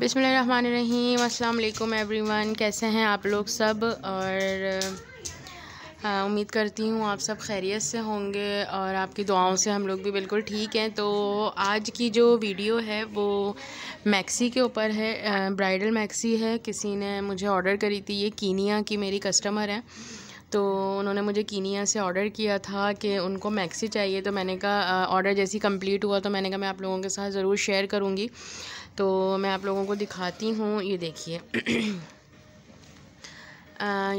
बिसमीम अल्लाम वन कैसे हैं आप लोग सब और उम्मीद करती हूँ आप सब खैरियत से होंगे और आपकी दुआओं से हम लोग भी बिल्कुल ठीक हैं तो आज की जो वीडियो है वो मैक्सी के ऊपर है ब्राइडल मैक्सी है किसी ने मुझे ऑर्डर करी थी ये कीनिया की मेरी कस्टमर है तो उन्होंने मुझे कीनिया से ऑर्डर किया था कि उनको मैक्सी चाहिए तो मैंने कहा ऑर्डर जैसे ही कम्प्लीट हुआ तो मैंने कहा मैं आप लोगों के साथ ज़रूर शेयर करूँगी तो मैं आप लोगों को दिखाती हूँ ये देखिए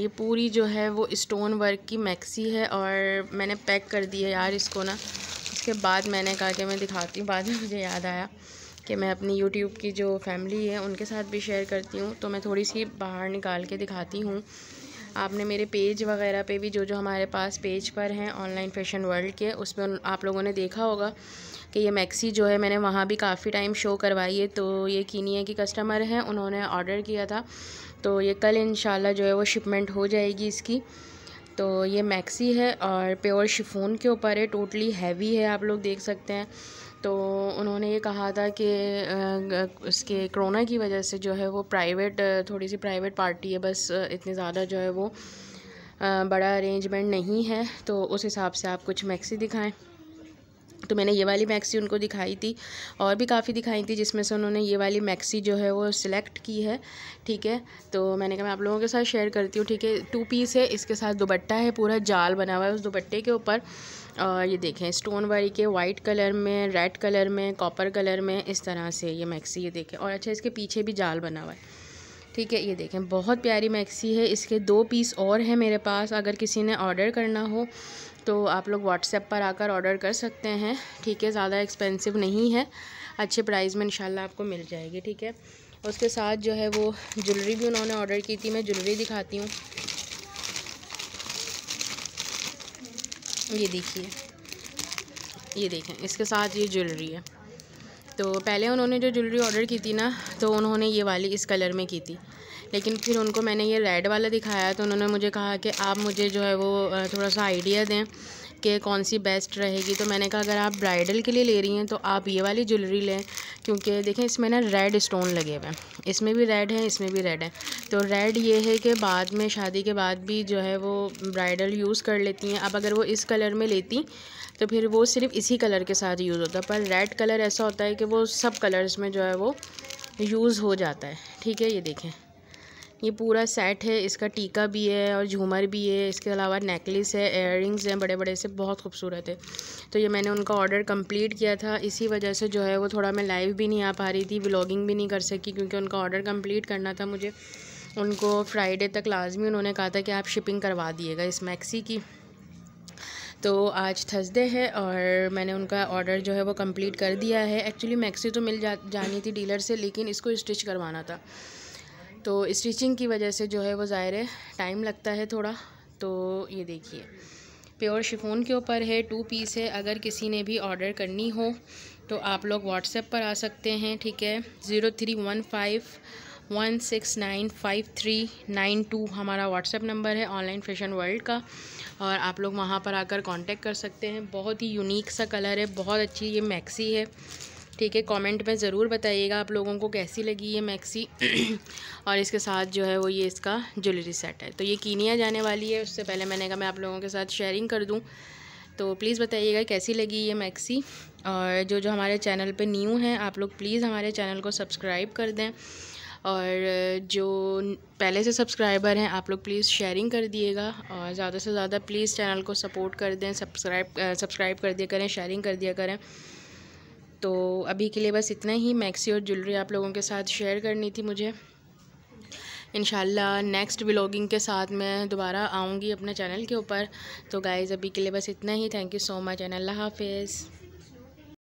ये पूरी जो है वो स्टोन वर्क की मैक्सी है और मैंने पैक कर दी है यार इसको ना उसके बाद मैंने कहा कि मैं दिखाती हूँ बाद में मुझे याद आया कि मैं अपनी यूट्यूब की जो फैमिली है उनके साथ भी शेयर करती हूँ तो मैं थोड़ी सी बाहर निकाल के दिखाती हूँ आपने मेरे पेज वगैरह पे भी जो जो हमारे पास पेज पर हैं ऑनलाइन फ़ैशन वर्ल्ड के उसमें आप लोगों ने देखा होगा कि ये मैक्सी जो है मैंने वहाँ भी काफ़ी टाइम शो करवाई है तो ये है कि कस्टमर हैं उन्होंने ऑर्डर किया था तो ये कल इन जो है वो शिपमेंट हो जाएगी इसकी तो ये मैक्सी है और प्योर शिफोन के ऊपर है टोटली हैवी है आप लोग देख सकते हैं तो उन्होंने ये कहा था कि उसके कोरोना की वजह से जो है वो प्राइवेट थोड़ी सी प्राइवेट पार्टी है बस इतनी ज़्यादा जो है वो बड़ा अरेंजमेंट नहीं है तो उस हिसाब से आप कुछ मैक्सी दिखाएं तो मैंने ये वाली मैक्सी उनको दिखाई थी और भी काफ़ी दिखाई थी जिसमें से उन्होंने ये वाली मैक्सी जो है वो सिलेक्ट की है ठीक है तो मैंने कहा मैं आप लोगों के साथ शेयर करती हूँ ठीक है टू पीस है इसके साथ दुबट्टा है पूरा जाल बना हुआ है उस दुबट्टे के ऊपर और ये देखें स्टोन वाली के वाइट कलर में रेड कलर में कॉपर कलर में इस तरह से ये मैक्सी ये देखें और अच्छा इसके पीछे भी जाल बना हुआ है ठीक है ये देखें बहुत प्यारी मैक्सी है इसके दो पीस और हैं मेरे पास अगर किसी ने ऑर्डर करना हो तो आप लोग व्हाट्सएप पर आकर ऑर्डर कर सकते हैं ठीक है ज़्यादा एक्सपेंसिव नहीं है अच्छे प्राइस में इंशाल्लाह आपको मिल जाएगी ठीक है उसके साथ जो है वो ज्वेलरी भी उन्होंने ऑर्डर की थी मैं ज्वेलरी दिखाती हूँ ये देखिए ये देखें इसके साथ ये ज्वेलरी है तो पहले उन्होंने जो ज्वेलरी ऑर्डर की थी ना तो उन्होंने ये वाली इस कलर में की थी लेकिन फिर उनको मैंने ये रेड वाला दिखाया तो उन्होंने मुझे कहा कि आप मुझे जो है वो थोड़ा सा आइडिया दें कि कौन सी बेस्ट रहेगी तो मैंने कहा अगर आप ब्राइडल के लिए ले रही हैं तो आप ये वाली ज्वेलरी लें क्योंकि देखें इसमें ना रेड स्टोन लगे हुए हैं इसमें भी रेड है इसमें भी रेड है तो रेड ये है कि बाद में शादी के बाद भी जो है वो ब्राइडल यूज़ कर लेती हैं अब अगर वो इस कलर में लेती तो फिर वो सिर्फ इसी कलर के साथ यूज़ होता है पर रेड कलर ऐसा होता है कि वो सब कलर्स में जो है वो यूज़ हो जाता है ठीक है ये देखें ये पूरा सेट है इसका टीका भी है और झूमर भी है इसके अलावा नेकलेस है एयर हैं बड़े बड़े से बहुत खूबसूरत है तो ये मैंने उनका ऑर्डर कंप्लीट किया था इसी वजह से जो है वो थोड़ा मैं लाइव भी नहीं आ पा रही थी ब्लॉगिंग भी नहीं कर सकी क्योंकि उनका ऑर्डर कम्प्लीट करना था मुझे उनको फ्राइडे तक लाजमी उन्होंने कहा था कि आप शिपिंग करवा दिएगा इस मैक्सी की तो आज थर्सडे है और मैंने उनका ऑर्डर जो है वो कंप्लीट कर दिया है एक्चुअली मैक्सी तो मिल जा जानी थी डीलर से लेकिन इसको स्टिच करवाना था तो स्टिचिंग की वजह से जो है वो ज़ाहिर है टाइम लगता है थोड़ा तो ये देखिए प्योर शिफोन के ऊपर है टू पीस है अगर किसी ने भी ऑर्डर करनी हो तो आप लोग व्हाट्सएप पर आ सकते हैं ठीक है zero three one five one six nine five three nine two हमारा व्हाट्सएप नंबर है ऑनलाइन फैशन वर्ल्ड का और आप लोग वहाँ पर आकर कांटेक्ट कर सकते हैं बहुत ही यूनिक सा कलर है बहुत अच्छी ये मैक्सी है ठीक है कमेंट में ज़रूर बताइएगा आप लोगों को कैसी लगी ये मैक्सी और इसके साथ जो है वो ये इसका ज्वेलरी सेट है तो ये कीनिया जाने वाली है उससे पहले मैंने कहा मैं आप लोगों के साथ शेयरिंग कर दूँ तो प्लीज़ बताइएगा कैसी लगी ये मैक्सी और जो जो हमारे चैनल पर न्यू हैं आप लोग प्लीज़ हमारे चैनल को सब्सक्राइब कर दें और जो पहले से सब्सक्राइबर हैं आप लोग प्लीज़ शेयरिंग कर दिएगा और ज़्यादा से ज़्यादा प्लीज़ चैनल को सपोर्ट कर दें सब्सक्राइब सब्सक्राइब कर दिया करें शेयरिंग कर दिया करें तो अभी के लिए बस इतना ही मैक्सी और ज्वेलरी आप लोगों के साथ शेयर करनी थी मुझे इन नेक्स्ट व्लॉगिंग के साथ मैं दोबारा आऊँगी अपने चैनल के ऊपर तो गाइज़ अभी के लिए बस इतना ही thank you so much and अल्लाह हाफिज़